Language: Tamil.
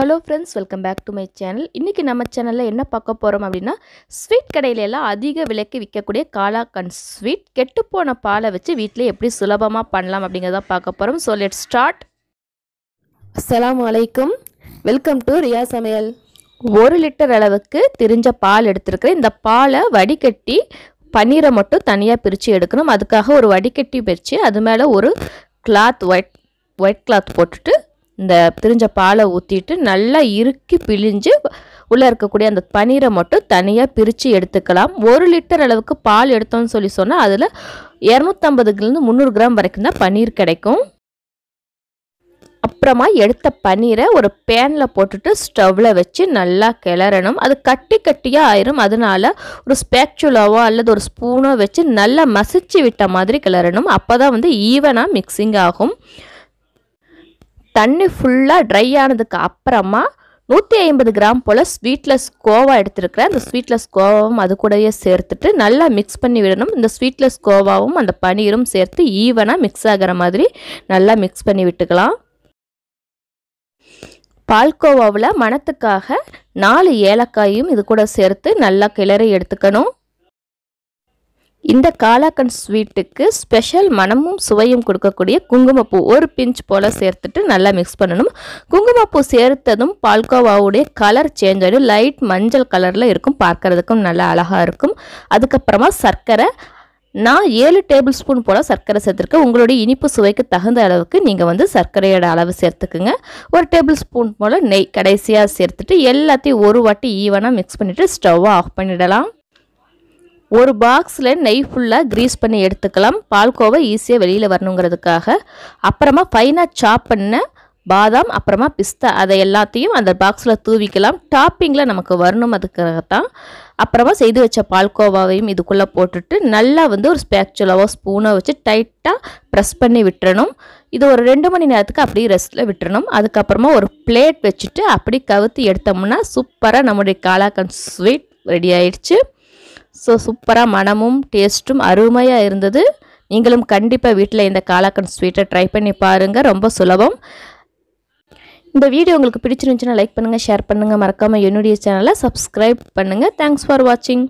hello friends welcome back to my channel இன்றைக்கி நம்ம சேனலில் என்ன பார்க்க போகிறோம் அப்படின்னா ஸ்வீட் கடையிலெல்லாம் அதிக விலைக்கு விற்கக்கூடிய காலாக்கண் ஸ்வீட் கெட்டுப்போன பாலை வச்சு வீட்டிலே எப்படி சுலபமாக பண்ணலாம் அப்படிங்கிறத பார்க்க போகிறோம் ஸோ லெட் ஸ்டார்ட் அஸ்லாம் வலைக்கும் வெல்கம் டு ரியா சமையல் ஒரு லிட்டர் அளவுக்கு திரிஞ்ச பால் எடுத்துருக்கிறேன் இந்த பாலை வடிகட்டி பன்னீரை மட்டும் தனியாக பிரித்து எடுக்கணும் அதுக்காக ஒரு வடிகட்டி பிரித்து அது மேலே ஒரு கிளாத் ஒயிட் ஒயிட் கிளாத் போட்டுட்டு இந்த பிரிஞ்ச பாலை ஊற்றிட்டு நல்லா இறுக்கி பிழிஞ்சு உள்ளே இருக்கக்கூடிய அந்த பனீரை மட்டும் தனியாக பிரித்து எடுத்துக்கலாம் ஒரு லிட்டர் அளவுக்கு பால் எடுத்தோம்னு சொல்லி சொன்னால் அதில் இரநூத்தம்பதுலேருந்து முந்நூறு கிராம் வரைக்கும் தான் பன்னீர் கிடைக்கும் அப்புறமா எடுத்த பன்னீரை ஒரு பேனில் போட்டுட்டு ஸ்டவ்வில் வச்சு நல்லா கிளறணும் அது கட்டி கட்டியாக ஆயிரும் அதனால ஒரு ஸ்பேக்சுலாவோ அல்லது ஒரு ஸ்பூனோ வச்சு நல்லா மசிச்சு விட்ட மாதிரி கிளறணும் அப்போ தான் வந்து ஈவனாக மிக்சிங் ஆகும் தண்ணி ஃபுல்லாக ட்ரை ஆனதுக்கு அப்புறமா நூற்றி ஐம்பது கிராம் போல் ஸ்வீட்லெஸ் கோவா எடுத்துருக்கிறேன் அந்த ஸ்வீட்லெஸ் கோவாவும் அது கூடவே சேர்த்துட்டு நல்லா மிக்ஸ் பண்ணி விடணும் இந்த ஸ்வீட்லெஸ் கோவாவும் அந்த பனீரும் சேர்த்து ஈவனாக மிக்ஸ் ஆகிற மாதிரி நல்லா மிக்ஸ் பண்ணி விட்டுக்கலாம் பால்கோவாவில் மணத்துக்காக நாலு ஏலக்காயும் இது கூட சேர்த்து நல்லா கிளறி எடுத்துக்கணும் இந்த காலாக்கன் ஸ்வீட்டுக்கு ஸ்பெஷல் மனமும் சுவையும் கொடுக்கக்கூடிய குங்குமப்பூ ஒரு பிஞ்ச் போல் சேர்த்துட்டு நல்லா மிக்ஸ் பண்ணணும் குங்குமப்பூ சேர்த்ததும் பால்கோவாவுடைய கலர் சேஞ்ச் ஆகிடும் லைட் மஞ்சள் கலரில் இருக்கும் பார்க்குறதுக்கும் நல்லா அழகாக இருக்கும் அதுக்கப்புறமா சர்க்கரை நான் ஏழு டேபிள் ஸ்பூன் போல் சர்க்கரை சேர்த்துருக்கேன் உங்களுடைய இனிப்பு சுவைக்கு தகுந்த அளவுக்கு நீங்கள் வந்து சர்க்கரையோட அளவு சேர்த்துக்குங்க ஒரு டேபிள் ஸ்பூன் போல் நெய் கடைசியாக சேர்த்துட்டு எல்லாத்தையும் ஒரு வாட்டி ஈவனாக மிக்ஸ் பண்ணிவிட்டு ஸ்டவ்வை ஆஃப் பண்ணிடலாம் ஒரு பாக்ஸில் நெய் ஃபுல்லாக க்ரீஸ் பண்ணி எடுத்துக்கலாம் பால்கோவை ஈஸியாக வெளியில் வரணுங்கிறதுக்காக அப்புறமா ஃபைனாக சாப் பண்ண பாதாம் அப்புறமா பிஸ்தா அதை எல்லாத்தையும் அந்த பாக்ஸில் தூவிக்கலாம் டாப்பிங்கில் நமக்கு வரணும் அதுக்காக தான் அப்புறமா செய்து வச்ச பால்கோவாவையும் இதுக்குள்ளே போட்டுட்டு நல்லா வந்து ஒரு ஸ்பேக்சுலாவோ ஸ்பூனோ வச்சு டைட்டாக ப்ரெஸ் பண்ணி விட்டுறணும் இது ஒரு ரெண்டு மணி நேரத்துக்கு அப்படியே ரெஸ்ட்டில் விட்டுறணும் அதுக்கப்புறமா ஒரு பிளேட் வச்சுட்டு அப்படி கவுத்து எடுத்தோம்னா சூப்பராக நம்முடைய காலாக்கன் ஸ்வீட் ரெடி ஆயிடுச்சு ஸோ சூப்பராக மனமும் டேஸ்ட்டும் அருமையாக இருந்தது நீங்களும் கண்டிப்பாக வீட்டில் இந்த காலாக்கன் ஸ்வீட்டை ட்ரை பண்ணி பாருங்கள் ரொம்ப சுலபம் இந்த வீடியோ உங்களுக்கு பிடிச்சிருந்துச்சுன்னா லைக் பண்ணுங்கள் ஷேர் பண்ணுங்கள் மறக்காமல் என்னுடைய சேனலை சப்ஸ்கிரைப் பண்ணுங்கள் தேங்க்ஸ் ஃபார் வாட்சிங்